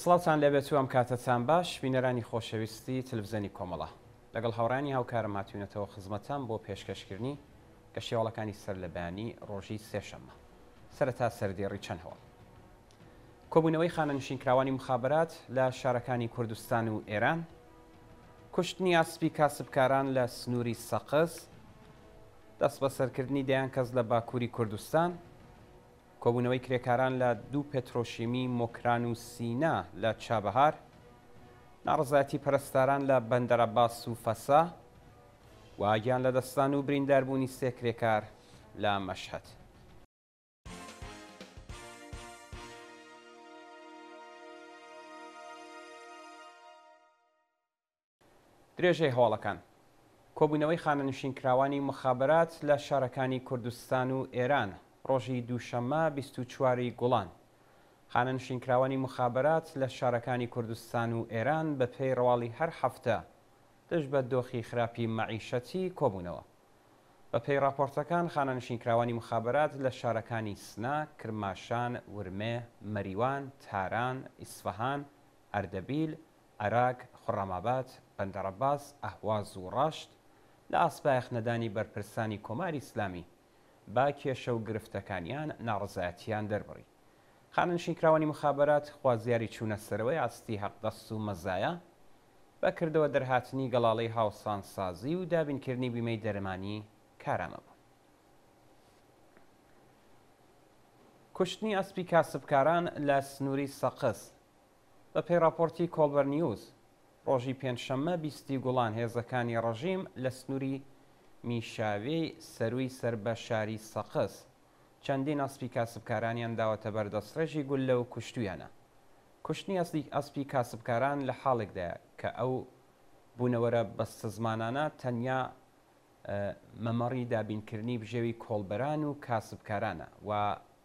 سڵاوان لەبێت ئەم کاتەتان باش بینەرانی خۆشەویستی تلفزیۆنی کۆمەڵە لەگەڵ هەورانی هاوکارە ماتوونەتەوە خزمەتان بۆ پێشکەشکردنی کە شێوەڵەکانی سەرلەبانی ڕۆژی سێشەمە سەرەتا سەردێڕی چەند هەوڵ کۆبوونەوەی خانەنشینکراوانی مخابرات لە شارەکانی کوردستان و ئێران کوشتنی ئاسپی کاسبکاران لە سنووری سەقز دەست بەسەرکردنی دەیان کەس لە باکووری کوردستان کۆبوونەوەی کرێکاران لە دوو پێترۆشیمی مۆکران و سینا لە چابهار ناڕزاتی پەرستاران لە بەندەرە باس و فەسا واگیان لە دەستان و برینداربوونی سێکرێکار لە مەشهەت. درێژەی هەواڵەکان کۆبوونەوەی خانە نوشین کراوانی مخابرات لە شارەکانی کوردستان و ئێرانە ڕۆژی دووشەممە 24واری گوڵان خانە نشینکراوانی مخابرات لە شارەکانی کوردستان و ئێران بە پێی ڕواڵی هەر هەفتە دش بە دۆخی خراپی مەعیشەتی کۆبوونەوە بە پێی راپۆرتەکان خانە نشینکراوانی مخابرات لە شارەکانی سنا کرماشان ورمێ مەریوان تاران ئیسفەهان ئەردەبیل عراق خوڕەمابات بەندەڕەباس ئەهواز و ڕاشت لە ئاسپایخ نەدانی بەرپرسانی کۆماری ئسلامی با کێشە و گرفتەکانیان ناڕزایەتیان دەربڕی خاننشین کراوانی مخابات خوازیاری چوونە سەرەوەی ئاستی هەقدەست و مەزایە بەکردەوە دەرهاتنی گەڵاڵی هاوسان سازی و دابینکردنی بیمەی دەرمانی کارامە بوو کوشتنی ئەسپی کاسبکاران لە سنووری سەقس بە پێی راپۆرتی کۆلبەرنیوز ڕۆژی پێنجشەممە بیستی گوڵان هێزەکانی ڕژیم لە سنووری میشاوی سەروی سەر بە شاری سەقس چەندین ئەسپی کاسبکارانیان داوەتە بەردەستڕێژی گول لەو کوشتویانە کوشتنی ئەسلی ئەسپی کاسبکاران لە حاڵێکدایە کە ئەو بوونەوەرە بەستە زمانانە تەنیا مەمەڕی دابینکردنی بژێوی کۆڵبەران و کاسبکارانە و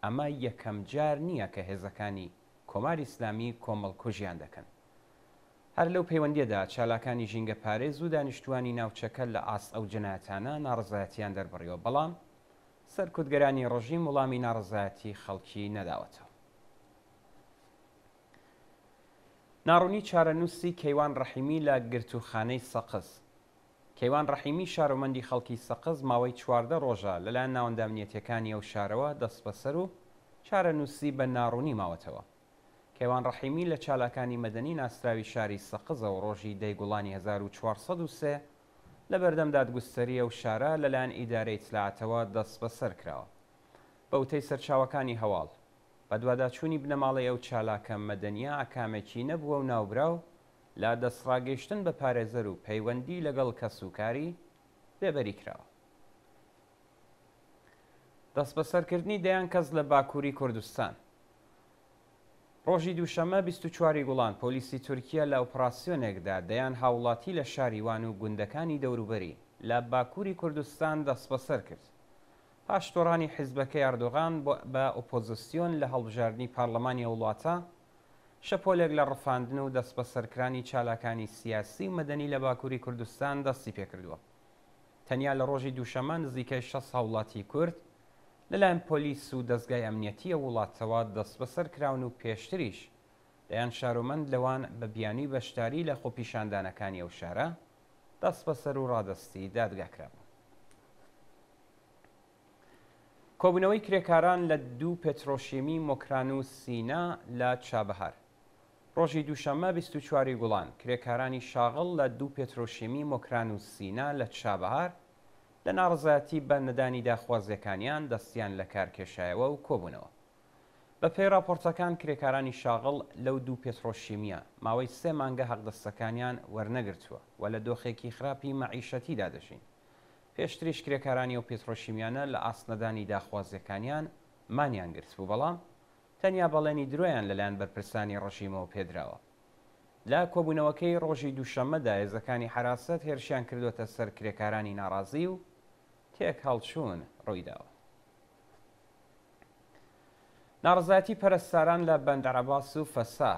ئەمە یەکەم جار نییە کە هێزەکانی کۆماری ئسلامی کۆمەڵکوژیان دەکەن هەر لەو پەیوەندیدا چالاکانی ژینگە پارێ زوو دانیشتوانی ناوچەکە لە ئاس ئەو جناتانە ناڕزایەتیان دەربڕیەوە بەڵام سەرکوتگەرانی ڕژیم وڵامی ناڕزایەتی خەڵکی نەداوەتەوە. ناڕوونی چارەنووسی کەیوان ڕەحیمی لە گرتوخانەی سەقز. کەیوان ڕەحیمی شارەمەندی خەڵکی سەقز ماوەی چواردە ڕۆژە لەلایەن ناوەندامنیەتەکانی ئەو شارەوە دەست بەسەر و چارەنووسی بە ناڕوونی ماوەتەوە. کەوان ڕەحیمی لە چالاکانی مەدەنی ناسراوی شاری سەقزەوە ڕۆژی دەیگوڵانی 1940 لە بەردەمداد گوستەریە و شارە لەلایەن ئیدارەی اطلاعاتەوە دەست بەسەر کراوە بەوتەی سەرچاوەکانی هەواڵ بە دوواداچوونی بنەماڵی ئەو چالاکە مەدەنیا ئاکامێکی نەبووە و ناوبراو لا دەسڕاگەیشتن بە پارێزەر و پەیوەندی لەگەڵ کەسوکاری بێبەری کراوە دەست بەسەرکردنی دەیان کەس لە باکووری کوردستان ڕۆژی دووشەمە 24واری گوڵان پۆلیسی تورکیا لە ئۆپراسسیۆنێکدا دەیان هاوڵاتی لە شاریوان و گوندەکانی دەوروبەری لە باکووری کوردستان دەستبەسەر کرد. پاشتۆڕانی حیزبەکە یاردۆغان بە ئۆپۆزیسیۆن لە هەڵبژاردننی پارلەمانی وڵاتە، شەپۆلێک لە ڕفاندن و دەست بە سەرکرانی چالاکانی سیاسی و مەدەنی لە باکووری کوردستان دەستی پێکردووە. تەنیا لە ڕۆژی دووشەمە نزیکەی شە هاوڵاتی کورد لەلایەن پۆلیس و دەستگای ئەمنیەتیە وڵاتەوە دەست بەسەر کراون و پێشتریش دەیان شارۆمەند لەوان بە بیانی بەشداری لە خۆپیشاندانەکانی ئەو شارە دەست بەسەر و ڕادستی دادگاکرابوو. کۆبوونەوەی کرێکاران لە دوو پێترۆشیمی مۆکران و سینا لە چابهار. ڕۆژی دووشەمە 24 گوڵان کرێکارانی شاغڵ لە دوو پێترۆشیمی مۆکران و سینا لە چابهار لە ناڕزاتی بە نەدانی داخوازیەکانیان دەستیان لە کارکێشایەوە و کۆبوونەوە. بە پێی راپۆرتەکان کرێکارانی شاغڵ لەو دوو پێترۆشیمیە ماوەی سێ مانگە هەقدەستەکانیان وەرنەگرتووە و لە دۆخێکی خراپی مەعیشەتیدا دەژین. پێشتریش کرێکارانی و پێترۆشیمیانە لە ئاسنەدانی داخوازیەکانیان مانیان گرت بوو بەڵام تەنیا بەڵێنی درۆیان لەلایەن بەرپرسانی ڕژیمەوە پێدراوە. لا کۆبوونەوەکەی ڕۆژی دووشەمەدا هێزەکانی حراست هێرشیان کردوتە سەر کرێکارانی ناڕازی و تێک هەڵچوون ڕوویداوە. ناڕزاتی پەرستاران لە بەندەرەباس و فەسا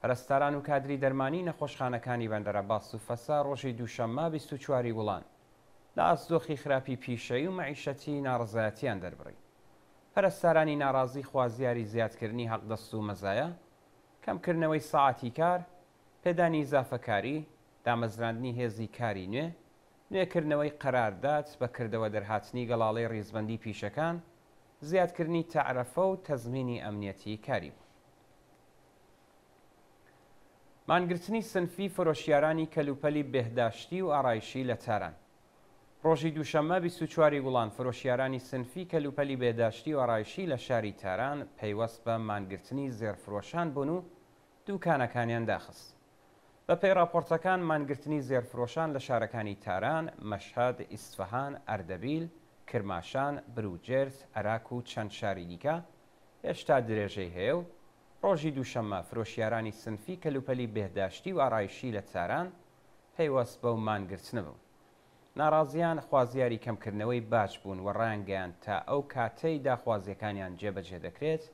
پەرستاران و کادری دەرمانی نەخۆشخانەکانی بەندەرەباس و فەسا ڕۆژی دووشەمما 24واری وڵان لە ئاسدۆخی خراپی پیشەی و مەعیشەتی ناڕزایەتیان دەربڕی پەرستارانی ناڕازی خوازیاری زیادکردنی هەقدەست و مەزایە کەمکردنەوەی ساعتی کار پێدانی زافەکاری دامەزراندنی هێزی کاری نوێ نوێکردنەوەی قەراردات بەکردەوە دەرهاتنی گەڵاڵی ڕیزبندی پیشەکان زیادکردنی تعرەفە و تەزمینی ئەمنیەتی کاری بوو. مانگرتنی سنفی فرۆشیارانی کەلوپەلی بێهداشتی و ئارایشی لە تاران. ڕۆژی دووشەممە 24واری گوڵان فرۆشیارانی سنفی کەلوپەلی بێداشتی و ئارایشی لە شاری تاران پەیوەست بە مانگرتنی زێرفرۆشان بوون و دووکانەکانیان داخست. بە پێی راپۆرتەکان مانگرتنی زێرفرۆشان لە شارەکانی تاران مەشهاد ئیسفەهان ئەردەبیل کرماشان بروجێرس عراک و چەند شاری دیکە هێشتا درێژەی هەیە و ڕۆژی دووشەممە فرۆشیارانی سنفی کەلوپەلی بێداشتی و ئارایشی لە چاران پەیوەست بەو مانگرتن بوو. ناڕازیان خوازیاری کەمکردنەوەی باش بوون و ڕانگەیان تا ئەو کاتەی داخوازیەکانیان جێبەجێ دەکرێت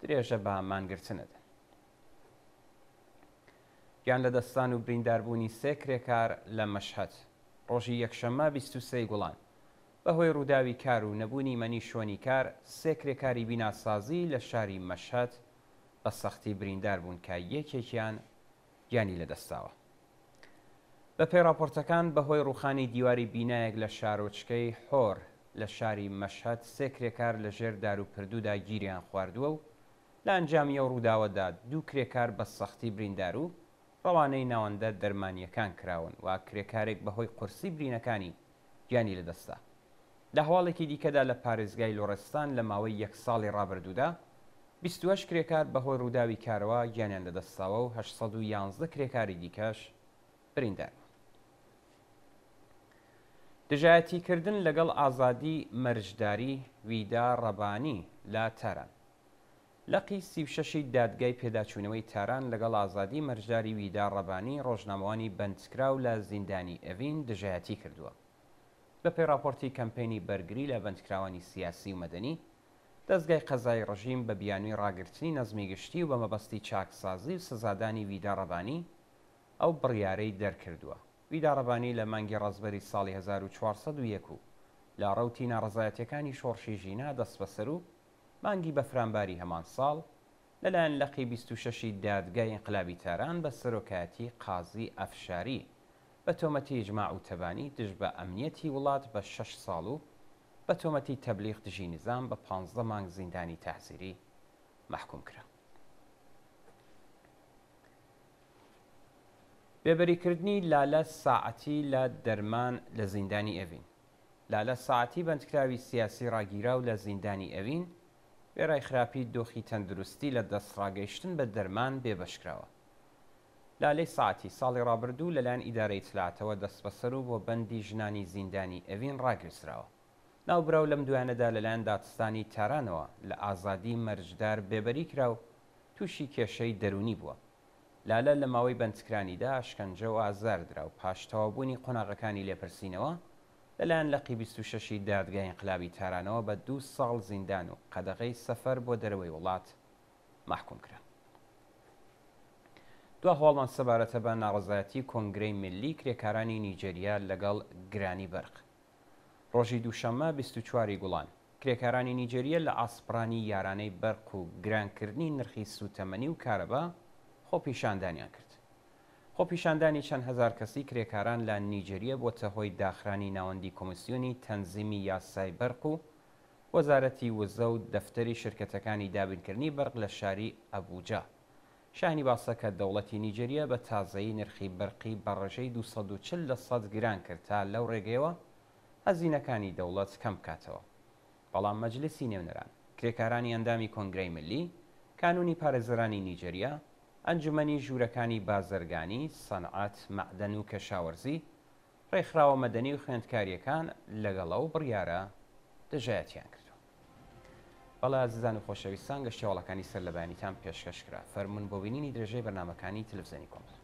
درێژە بە مانگرتنت. یان لە دەستان و برینداربوونی سێ کرێکار لە مەشهد ڕۆژی یەکشەمە 23 گوڵان بەهۆی ڕووداوی کار و نەبوونی مەنی شوێنی کار سێ کرێکاری بیناسازی لە شاری مەشهد بە سەختی بریندار بوون کە یەکێکیان یانی لە دەستاوە بە پێراپۆرتەکان بەهۆی ڕوخانی دیواری بینایەک لە شارۆچکەی حۆر لە شاری مەشهد سێ کرێکار لە ژێر دار و پردوودا گیریان خواردووە و لە ئەنجامیە ڕووداوەدا دوو کرێکار بە سەختی بریندار و ڕەوانەی ناوەندە دەرمانیەکان کراون و کرێکارێک بەهۆی قرسی برینەکانی گیانی لەدەستا لە هەواڵێکی دیکەدا لە پارێزگای لۆڕستان لە ماوەی یەک ساڵی ڕابردوودا 28 کرێکار بەهۆی ڕووداوی کارەوە گیانیان لەدەستاوە و 1970 کرێکاری دیکەش بریندار. دژایەتیکردن لەگەڵ ئازادی مەرجداری ویدا ڕەبانی لا تەرەن. لەقی سیشەشی دادگای پێداچوونەوەی تاران لەگەڵ ئازادی مەرجداری ویدا ڕەبانی ڕۆژنامەوانی بەندکرا و لە زیندانی ئەڤین دژایەتی کردووە. بە پێراپۆرتی کەمپینی بەرگری لە بەندکراوانی سیاسی و مەدەنی، دەستگای قەزای ڕژیم بە بیانووی ڕاگررتنی نەزمی گشتی و بە مەبەستی چاکسازی و سزادانی ویداڕەبانی ئەو بڕیارەی دەرکردووە. ویداڕەبانی لە مانگی ڕزبەری ساڵی 1940 لە ڕەوتی ناڕزایەتەکانی شۆڕشی ژینا دەست بەسەر و مانگی بەفرانباری هەمان ساڵ لەلایەن لەقی 26 دادگای انقلابی تاران بە سەرۆکاتی قازی ئەفشاری بە تۆمەتی ئجماع و تەبانی دژ بە ئەمنیەتی وڵات بە 6 ساڵ و بە تۆمەتی تەبلیغ دژی نظام بە 15 مانگ زیندانی تاحزیری محکوم کرا. بێبەریکردنی لالە ساعەتی لە دەرمان لە زیندانی ئەڤین. لالە ساعتی بەندکراوی سیاسی ڕاگیرا و لە زیندانی ئەڤین وێرای خراپی دۆخی تەندروستی لە دەستڕاگەیشتن بە دەرمان بێبشکراوە لالەی ساعتی ساڵی ڕابردوو لەلایەن ئیدارەی تلاتەوە دەست بەسەر و بۆ بەندی ژنانی زیندانی ئەڤین ڕاگرسراوە ناوبراو لەم دوانەدا لەلایەن دادستانی تارانەوە لە ئازادی مەرجدار بێبەری کرا و تووشی کێشەی دەرونی بووە لالە لە ماوەی بەندکرانیدا شکەنجە و ئازار درا و پاشتەوابوونی قۆناغەکانی لێپرسینەوە لەلایەن لە قیبی سوشەشی دادگای انقلابی تارانەوە بە دوو ساڵ زیندان و قەدەغی سەفەر بۆ دەرەوەی وڵات محکوم کرا. دو هەڵمان سەبارەتە بە ناڕزایەتی کۆنگرەی ملی کرێکارانی نیجەریا لەگەڵ گرانی بەرق. ڕۆژی دووشەممە 24واری گوڵان کرێکارانی نیجەریە لە ئاسپرانی یارانەی بەرق و گرانکردنی نرخی سوتەمەنی و کارەبە خۆپیشاندانیان کرد. خۆپیشاندانی چەند هزار کەسی کرێکاران لە نیجریە بۆ تەهۆی داخرانی ناوەندی کۆمسیۆنی تەنزیمی یاسای بەرق و وەزارەتی وزە و دەفتەری شرکتەکانی دابینکردنی بەرق لە شاری ئەبوجا. شانی باسەکە دەوڵەتی نیجریە بە تازایی نرخی بەرقی بەڕێژەی 240 لە سەد گران کرد تا لەو ڕێگەیەوە هەزینەکانی دەوڵەت کەم کاتەوە. بەڵام مەجلسی نێونەران کرێکارانی ئەندامی کۆنگرەی ملی، کانونی پارێزرانی نیجریە، ئەنجومنی ژوورەکانی بازرگانی سەنعات مەعدەن و کەشاوەرزی ڕێکخراوە مەدەنی و خوێندکاریەکان لەگەڵە و بڕیارە دەژایەتیان کردو. بەڵا زیزان و خۆشەویستان گەشتێوەڵەکانی سەر لەبانیتان پێشکەش کرا فەرمونون بۆ بینینی درێژەی بەنامەکانی تلفزیانی کۆمپیوتەر